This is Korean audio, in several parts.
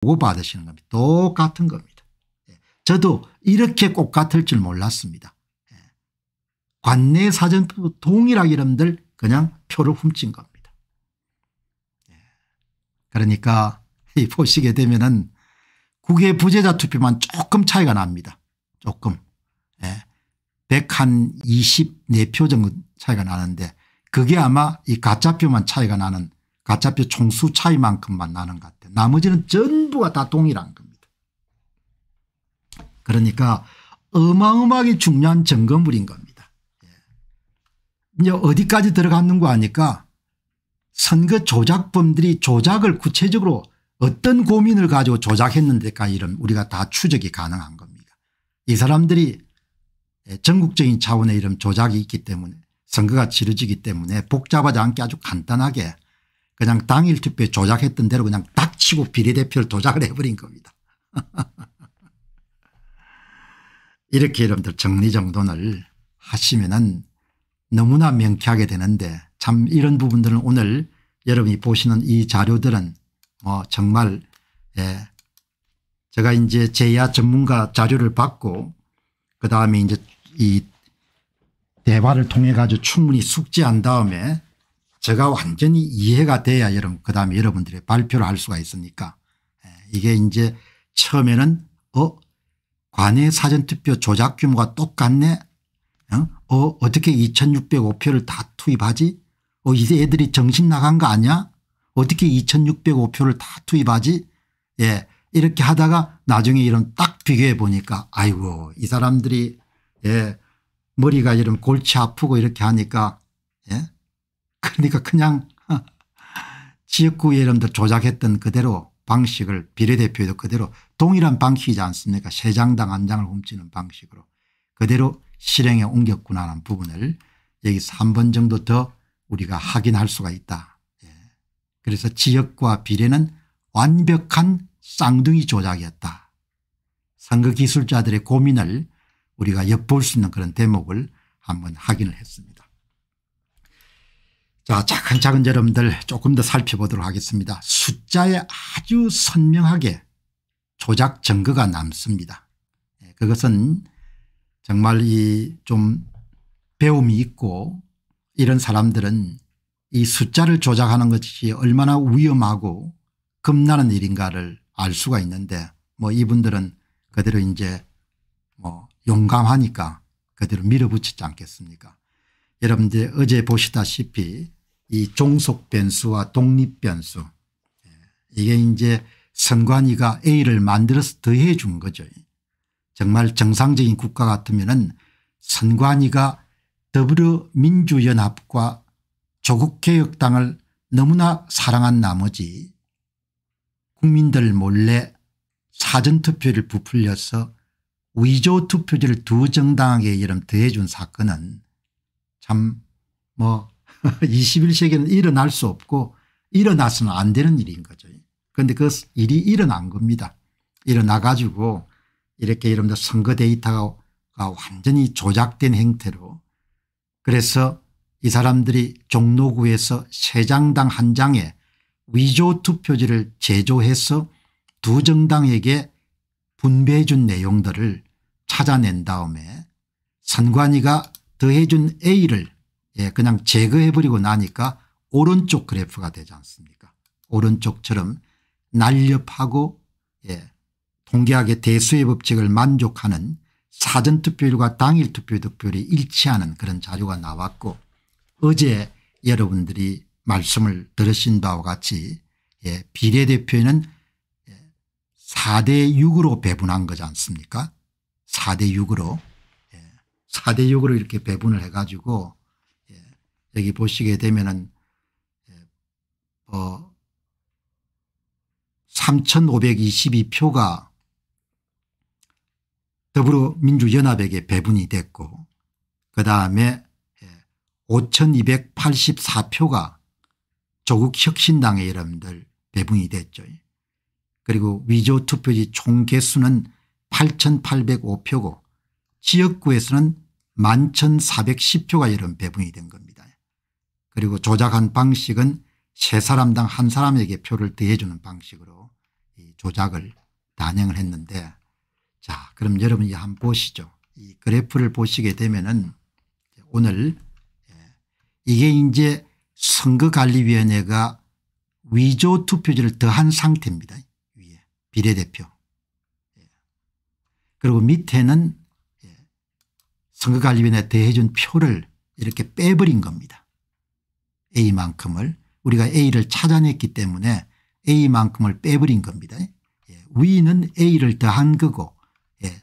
보고받으시는 겁니다. 똑같은 겁니다. 예. 저도 이렇게 꼭 같을 줄 몰랐습니다. 예. 관내 사전표 동일하게 여러분들 그냥 표를 훔친 겁니다. 예. 그러니까 보시게 되면 은 국외 부재자 투표만 조금 차이가 납니다. 조금. 예. 124표 정도 차이가 나는데 그게 아마 이 가짜표만 차이가 나는 가짜표 총수 차이만큼만 나는 것 같아요. 나머지는 전부가 다 동일한 겁니다. 그러니까 어마어마하게 중요한 점검물인 겁니다. 예. 이제 어디까지 들어갔는고 하니까 선거 조작범들이 조작을 구체적으로 어떤 고민을 가지고 조작했는데까지 이 우리가 다 추적이 가능한 겁니다. 이 사람들이 예, 전국적인 차원의 이런 조작이 있기 때문에 선거가 치러지기 때문에 복잡하지 않게 아주 간단하게 그냥 당일 투표 조작했던 대로 그냥 닥치고 비례대표를 조작을 해버린 겁니다. 이렇게 여러분들 정리정돈을 하시면은 너무나 명쾌하게 되는데 참 이런 부분들은 오늘 여러분이 보시는 이 자료들은 뭐 정말 예 제가 이제 제야 전문가 자료를 받고 그다음에 이제 이 대화를 통해 가지고 충분히 숙지한 다음에 제가 완전히 이해가 돼야 여러분 그 다음에 여러분들의 발표를 할 수가 있으니까 예, 이게 이제 처음에는 어 관외 사전투표 조작 규모가 똑같네 어, 어 어떻게 2605표를 다 투입하지 어 이제 애들이 정신 나간 거 아니야 어떻게 2605표를 다 투입하지 예 이렇게 하다가 나중에 이런 딱 비교해 보니까 아이고 이 사람들이 예 머리가 이런 골치 아프고 이렇게 하니까 예 그러니까 그냥 지역구 이름들 조작했던 그대로 방식을 비례대표에도 그대로 동일한 방식이지 않습니까 세 장당 한 장을 훔치는 방식으로 그대로 실행에 옮겼구나 하는 부분을 여기서 한 번 정도 더 우리가 확인할 수가 있다. 예. 그래서 지역과 비례는 완벽한 쌍둥이 조작이었다. 선거 기술자들의 고민을 우리가 엿볼 수 있는 그런 대목을 한 번 확인을 했습니다. 자 차근차근 여러분들 조금 더 살펴보도록 하겠습니다. 숫자에 아주 선명하게 조작 증거가 남습니다. 예, 그것은 정말 이 좀 배움이 있고 이런 사람들은 이 숫자를 조작하는 것이 얼마나 위험하고 겁나는 일인가를 알 수가 있는데 뭐 이분들은 그대로 이제 뭐 용감하니까 그대로 밀어붙이지 않겠습니까 여러분들 어제 보시다시피 이 종속 변수와 독립 변수 예, 이게 이제 선관위가 A를 만들어서 더해 준 거죠. 정말 정상적인 국가 같으면은 선관위가 더불어민주연합과 조국개혁당을 너무나 사랑한 나머지 국민들 몰래 사전투표를 부풀려서 위조투표지를 두 정당에게 이름 더해준 사건은 참뭐 21세기는 일어날 수 없고 일어나서는 안 되는 일인 거죠. 그런데 그 일이 일어난 겁니다. 일어나 가지고 이렇게 여러분들 선거 데이터가 완전히 조작된 행태로 그래서 이 사람들이 종로구에서 세 장당 한 장에 위조 투표지를 제조해서 두 정당에게 분배해 준 내용들을 찾아낸 다음에 선관위가 더해준 A를 예, 그냥 제거해버리고 나니까 오른쪽 그래프가 되지 않습니까 오른쪽처럼 날렵하고 예, 통계학의 대수의 법칙을 만족하는 사전투표율과 당일투표 득표율이 일치하는 그런 자료가 나왔고 어제 여러분들이 말씀을 들으신 바와 같이 예, 비례대표에는 4대 예, 6으로 배분한 거지 않습니까 4대 6으로 4대 6으로 이렇게 배분을 해가지고 예, 여기 보시게 되면은 예, 어, 3,522표가 더불어민주연합에게 배분이 됐고 그 다음에 5,284표가 예, 조국혁신당의 여러분들 배분이 됐죠. 그리고 위조투표지 총 개수는 8,805표고 지역구에서는 11,410표가 이런 배분이 된 겁니다. 그리고 조작한 방식은 세 사람당 한 사람에게 표를 더해주는 방식으로 조작을 단행을 했는데 자 그럼 여러분이 한번 보시죠. 이 그래프를 보시게 되면은 오늘 예, 이게 이제 선거관리위원회가 위조 투표지를 더한 상태입니다. 위에 비례대표. 예. 그리고 밑에는 선거관리위원회 대해준 표를 이렇게 빼버린 겁니다. A만큼을 우리가 A를 찾아냈기 때문에 A만큼을 빼버린 겁니다. 예. 위는 A를 더한 거고 예.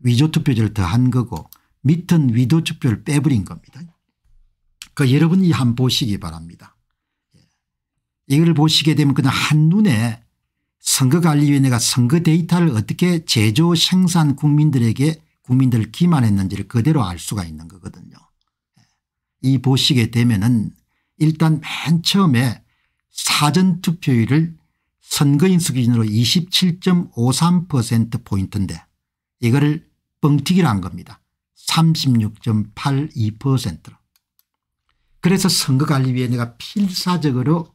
위조투표제를 더한 거고 밑은 위조투표를 빼버린 겁니다. 그 여러분이 한번 보시기 바랍니다. 예. 이걸 보시게 되면 그냥 한눈에 선거관리위원회가 선거 데이터를 어떻게 제조 생산 국민들에게 국민들을 기만했는지를 그대로 알 수가 있는 거거든요. 예. 이 보시게 되면은 일단 맨 처음에 사전투표율을 선거인 수준으로 27.53%포인트인데 이거를 뻥튀기를 한 겁니다. 36.82%로. 그래서 선거관리위원회가 필사적으로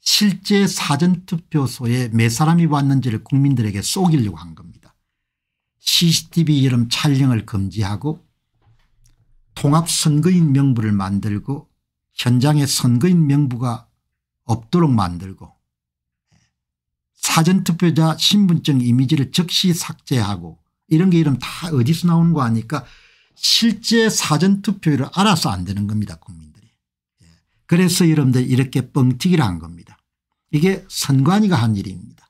실제 사전투표소에 몇 사람이 왔는지를 국민들에게 속이려고 한 겁니다. CCTV 이름 촬영을 금지하고 통합선거인 명부를 만들고 현장에 선거인 명부가 없도록 만들고 사전투표자 신분증 이미지를 즉시 삭제하고 이런 게 이름 다 어디서 나오는 거 아니까 실제 사전투표를 알아서 안 되는 겁니다 국민들이. 예. 그래서 이름들 이렇게 뻥튀기를 한 겁니다. 이게 선관위가 한 일입니다.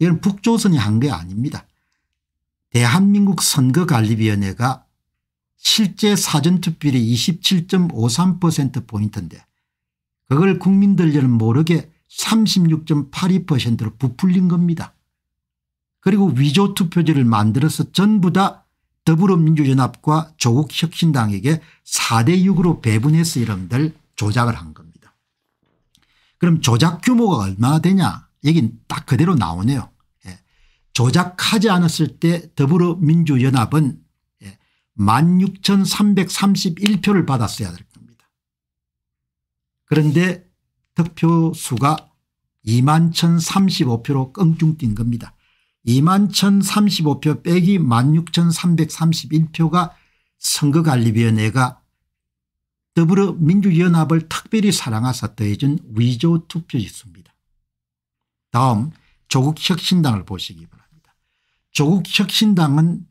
이건 북조선이 한 게 아닙니다. 대한민국 선거관리위원회가 실제 사전투표율이 27.53%포인트인데 그걸 국민들은 모르게 36.82%로 부풀린 겁니다. 그리고 위조투표지를 만들어서 전부 다 더불어민주연합과 조국혁신당에게 4대 6으로 배분해서 이름들 조작을 한 겁니다. 그럼 조작 규모가 얼마나 되냐 여긴 딱 그대로 나오네요. 조작하지 않았을 때 더불어민주연합은 16,331표를 예, 받았어야 될 겁니다. 그런데 득표수가 21,035표로 껑충 뛴 겁니다. 21,035표 빼기 16,331표가 선거관리위원회가 더불어민주연합을 특별히 사랑하사 더해준 위조 투표지수입니다. 다음 조국혁신당을 보시기 바랍니다. 조국 혁신당은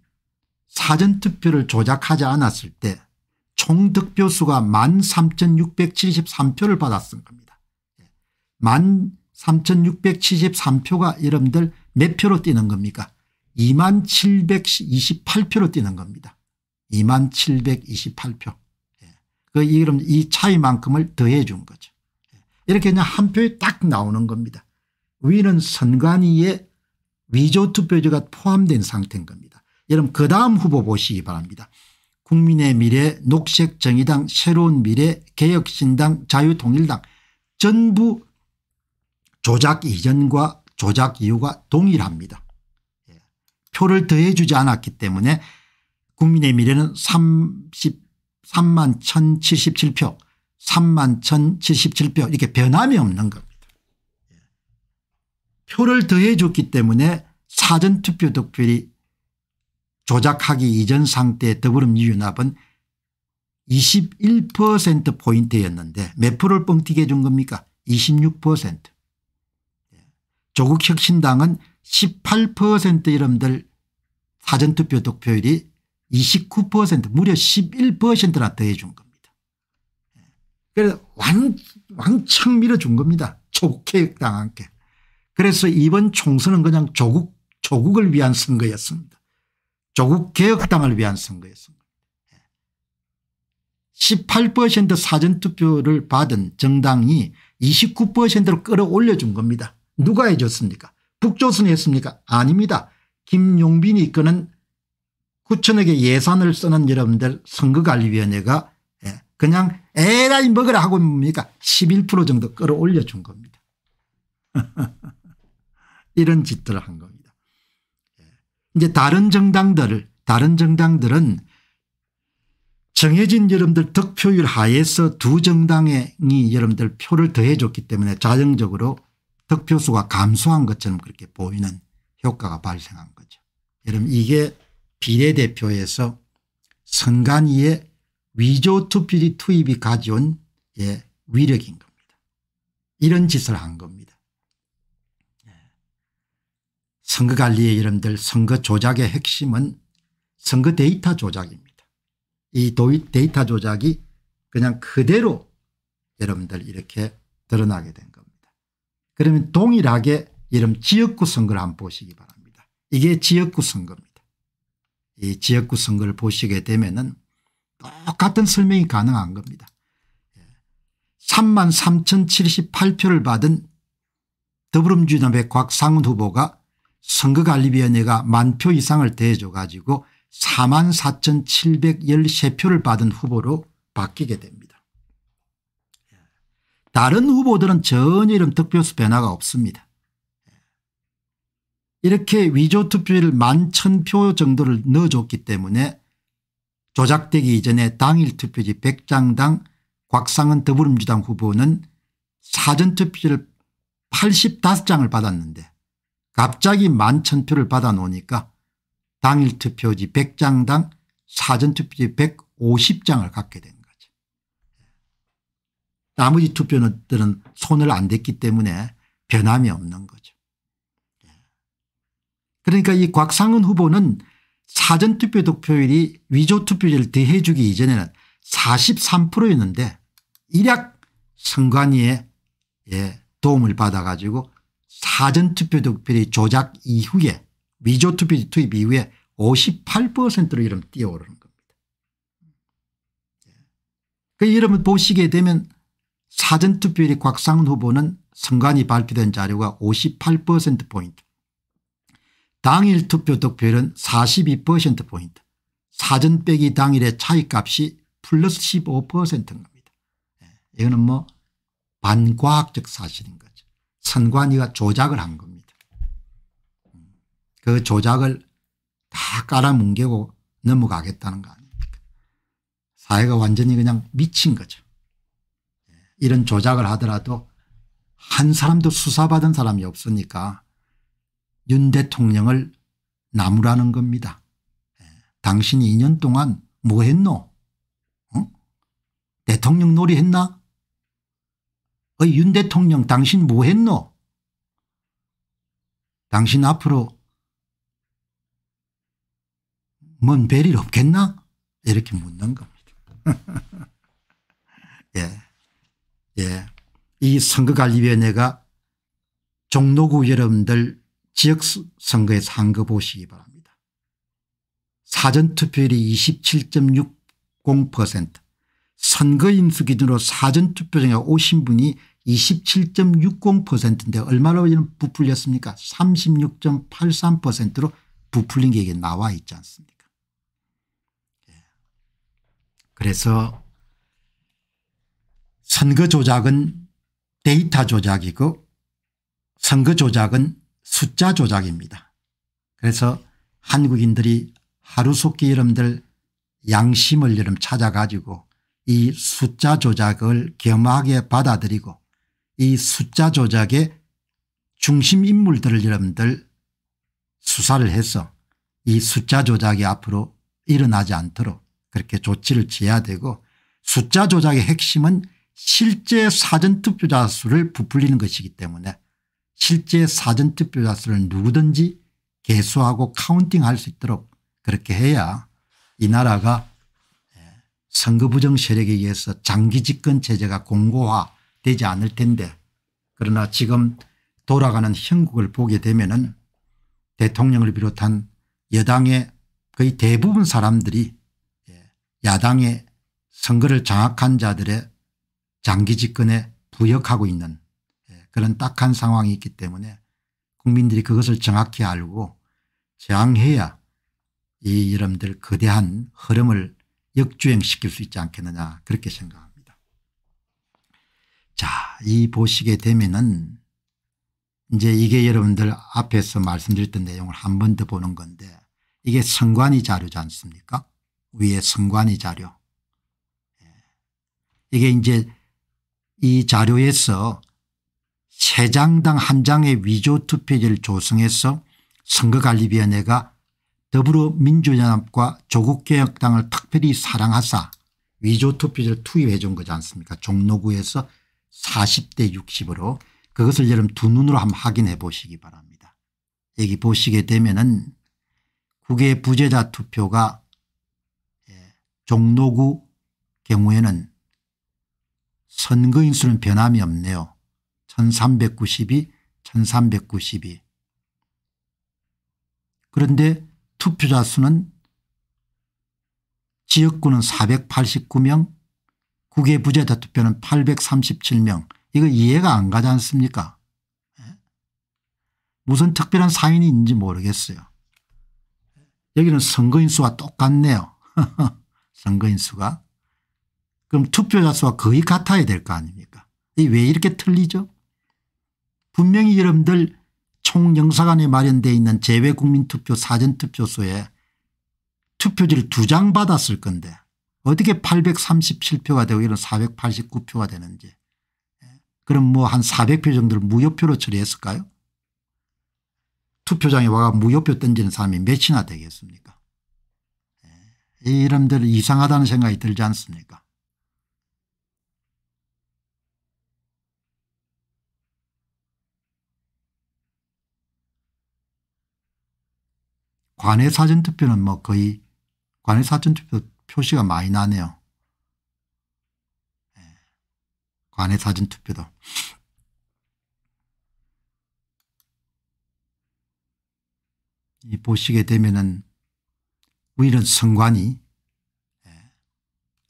사전투표를 조작하지 않았을 때 총 득표수가 13,673표를 받았은 겁니다. 13,673표가 여러분들 몇 표로 뛰는 겁니까 2728표로 뛰는 겁니다. 2728표. 예. 그, 이름, 이 차이만큼을 더해 준 거죠. 예. 이렇게 그냥 한 표에 딱 나오는 겁니다. 위는 선관위의 위조 투표지가 포함된 상태인 겁니다. 여러분 그다음 후보 보시기 바랍니다. 국민의 미래 녹색정의당 새로운 미래 개혁신당 자유통일당 전부 조작 이전과 조작 이유가 동일합니다. 예. 표를 더해 주지 않았기 때문에 국민의 미래는 33만 1077표 3만 1077표 이렇게 변함이 없는 겁니다. 예. 표를 더해 줬기 때문에 사전투표 득표율이 조작하기 이전 상태의 더불어민주연합은 21%포인트였는데 몇 프로를 뻥튀기 해준 겁니까 26% 조국혁신당은 18% 여러분들 사전투표 득표율이 29% 무려 11%나 더해준 겁니다. 예. 그래서 왕, 왕창 밀어준 겁니다. 조국혁당한테. 그래서 이번 총선은 그냥 조국 조국을 위한 선거였습니다. 조국 개혁당을 위한 선거였습니다. 18% 사전투표를 받은 정당이 29%로 끌어올려준 겁니다. 누가 해줬습니까? 북조선이 했습니까? 아닙니다. 김용빈이 이끄는 9천억의 예산을 쓰는 여러분들 선거관리위원회가 예, 그냥 에라이 먹으라 하고 뭡니까 11% 정도 끌어올려준 겁니다. 이런 짓들을 한 겁니다. 이제 다른 정당들 다른 정당들은 정해진 여러분들 득표율 하에서 두 정당이 여러분들 표를 더해줬기 때문에 자정적으로 득표수가 감소한 것처럼 그렇게 보이는 효과가 발생한 거죠. 여러분 이게 비례대표에서 선관위의 위조투표지 투입이 가져온 예, 위력인 겁니다. 이런 짓을 한 겁니다. 선거관리의 이름들 선거 조작의 핵심은 선거 데이터 조작입니다. 이 데이터 조작이 그냥 그대로 여러분들 이렇게 드러나게 된 겁니다. 그러면 동일하게 이름 지역구 선거를 한번 보시기 바랍니다. 이게 지역구 선거입니다. 이 지역구 선거를 보시게 되면 은 똑같은 설명이 가능한 겁니다. 3만 3,078표를 받은 더불어민주당의 곽상훈 후보가 선거관리위원회가 만 표 이상을 대해줘 가지고 4만 4,713표를 받은 후보로 바뀌게 됩니다. 다른 후보들은 전혀 이런 득표수 변화가 없습니다. 이렇게 위조 투표율 11,000표 정도를 넣어줬기 때문에 조작되기 이전에 당일 투표지 100장당 곽상은 더불어민주당 후보는 사전투표율 85장을 받았는데 갑자기 만천표를 받아 놓으니까 당일 투표지 100장당 사전투표지 150장을 갖게 된 거죠. 나머지 투표들은 손을 안 댔기 때문에 변함이 없는 거죠. 그러니까 이 곽상은 후보는 사전투표 득표율이 위조투표율을 대해 주기 이전에는 43%였는데 일약 선관위의 예, 도움을 받아 가지고 사전투표 득표율이 조작 이후에 위조투표 투입 이후에 58%로 이름 뛰어오르는 겁니다. 그 여러분 보시게 되면 사전투표율이 곽상훈 후보는 선관위 발표된 자료가 58%포인트 당일 투표 득표율은 42%포인트 사전 빼기 당일의 차이값이 플러스 15%인 겁니다. 예, 이거는 뭐 반과학적 사실인 겁니다. 선관위가 조작을 한 겁니다. 그 조작을 다 깔아뭉개고 넘어가겠다는 거 아닙니까? 사회가 완전히 그냥 미친 거죠. 예, 이런 조작을 하더라도 한 사람도 수사받은 사람이 없으니까 윤 대통령을 나무라는 겁니다. 예, 당신이 2년 동안 뭐 했노? 어? 대통령 놀이 했나? 어, 윤 대통령 당신 뭐 했노? 당신 앞으로 뭔 별일 없겠나? 이렇게 묻는 겁니다. 예. 예. 이 선거관리위원회가 종로구 여러분들 지역선거에서 한 거 보시기 바랍니다. 사전투표율이 27.60% 선거인수 기준으로 사전투표장에 오신 분이 27.60%인데 얼마로 부풀렸습니까 36.83%로 부풀린 게 이게 나와 있지 않습니까 예. 그래서 선거 조작은 데이터 조작이고 선거 조작은 숫자 조작입니다. 그래서 한국인들이 하루속히 여러분들 양심을 여러분 찾아가지고 이 숫자 조작을 겸하게 받아들이고 이 숫자 조작의 중심 인물들을 여러분들 수사를 해서 이 숫자 조작이 앞으로 일어나지 않도록 그렇게 조치를 취해야 되고 숫자 조작의 핵심은 실제 사전투표자 수를 부풀리는 것이기 때문에 실제 사전투표자 수를 누구든지 개수하고 카운팅할 수 있도록 그렇게 해야 이 나라가 선거 부정 세력에 의해서 장기 집권 체제가 공고화되지 않을 텐데 그러나 지금 돌아가는 형국을 보게 되면 은 대통령을 비롯한 여당의 거의 대부분 사람들이 예, 야당의 선거를 장악한 자들의 장기 집권에 부역하고 있는 예, 그런 딱한 상황이 있기 때문에 국민들이 그것을 정확히 알고 저항해야 이 여러분들 거대한 흐름을 역주행시킬 수 있지 않겠느냐 그렇게 생각합니다. 자, 이 보시게 되면은 이제 이게 여러분들 앞에서 말씀드렸던 내용을 한 번 더 보는 건데 이게 선관위 자료지 않습니까? 위에 선관위 자료. 예. 이게 이제 이 자료에서 세 장당 한 장의 위조 투표지를 조성해서 선거관리위원회가 더불어민주연합과 조국개혁당을 특별히 사랑하사 위조투표지를 투입해 준 거지 않습니까 종로구에서 40대 60으로 그것을 여러분 두 눈으로 한번 확인해 보시기 바랍니다. 여기 보시게 되면 은 국외 부재자 투표가 예, 종로구 경우에는 선거인 수는 변함이 없네요. 1392 1392 그런데 투표자 수는 지역구는 489명 국외 부재자 투표는 837명 이거 이해가 안 가지 않습니까 예? 무슨 특별한 사인인지 모르겠어요. 여기는 선거인 수와 똑같네요. 선거인 수가. 그럼 투표자 수와 거의 같아야 될 거 아닙니까 왜 이렇게 틀리죠 분명히 여러분들 총영사관에 마련되어 있는 재외국민투표 사전투표소에 투표지를 두 장 받았을 건데 어떻게 837표가 되고 이런 489표가 되는지 예. 그럼 뭐 한 400표 정도를 무효표로 처리했을까요 투표장에 와가 무효표 던지는 사람이 몇이나 되겠습니까 예. 이름들 이상하다는 생각이 들지 않습니까 관외 사전투표는 뭐 거의 관외 사전투표 표시가 많이 나네요. 예. 관외 사전투표도. 이 보시게 되면은 우리는 선관이 예.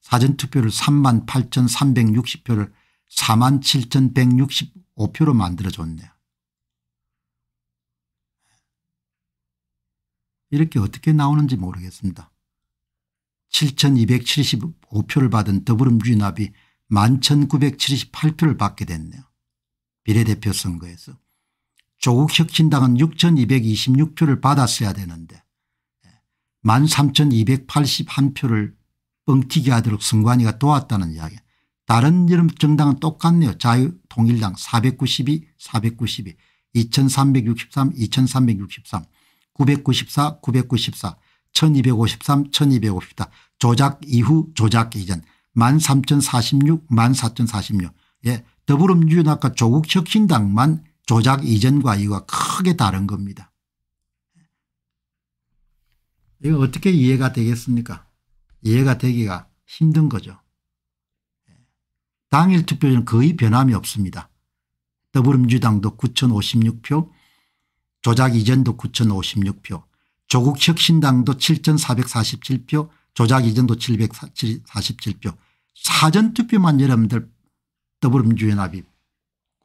사전투표를 38,360표를 47,165표로 만들어줬네요. 이렇게 어떻게 나오는지 모르겠습니다. 7,275표를 받은 더불음주인합이 11,978표를 받게 됐네요. 비례대표 선거에서. 조국혁신당은 6,226표를 받았어야 되는데 13,281표를 예, 뻥튀기 하도록 선관위가 도왔다는 이야기. 다른 이름 정당은 똑같네요. 자유통일당 492, 492, 2363, 2363. 994 994 1253 1254 조작 이후 조작 이전 13046 14046 예, 더불어민주당과 조국혁신당만 조작 이전과 이후가 크게 다른 겁니다. 이거 어떻게 이해가 되겠습니까 이해가 되기가 힘든 거죠. 당일 투표는 거의 변함이 없습니다. 더불어민주당도 9,056표 조작 이전도 9,056표 조국 혁신당도 7,447표 조작 이전도 747표 사전투표만 여러분들 더불어민주연합이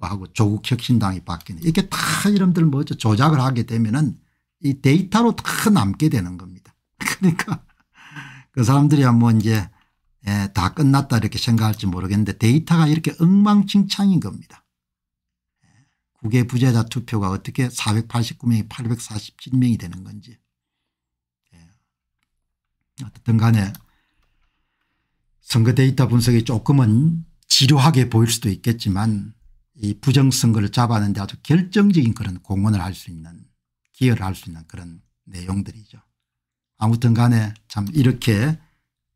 하고 조국 혁신당이 바뀌는 이게 렇다 여러분들 뭐죠 조작을 하게 되면은 이 데이터로 다 남게 되는 겁니다. 그러니까 그 사람들이야 뭐 이제 예, 다 끝났다 이렇게 생각할지 모르겠는데 데이터가 이렇게 엉망진창인 겁니다. 국외 부재자 투표가 어떻게 489명이 847명이 되는 건지. 예. 어쨌든 간에 선거 데이터 분석이 조금은 지루하게 보일 수도 있겠지만 이 부정선거를 잡아는데 아주 결정적인 그런 공헌을 할 수 있는 기여를 할 수 있는 그런 내용들이죠. 아무튼 간에 참 이렇게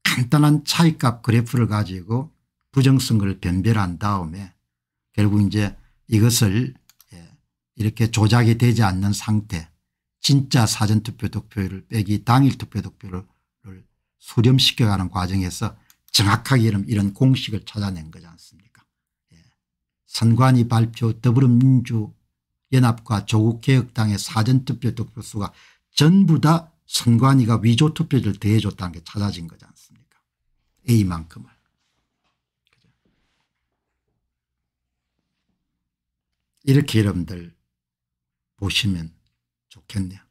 간단한 차이값 그래프를 가지고 부정선거를 변별한 다음에 결국 이제 이것을 이렇게 조작이 되지 않는 상태 진짜 사전투표 득표율을 빼기 당일 투표 득표를 수렴시켜가는 과정에서 정확하게 이런, 이런 공식을 찾아낸 거지 않습니까 예. 선관위 발표 더불어민주연합과 조국개혁당의 사전투표 득표수가 전부 다 선관위가 위조투표를 대해줬다는 게 찾아진 거지 않습니까 A만큼을. 이렇게 여러분들 보시면 좋겠네요.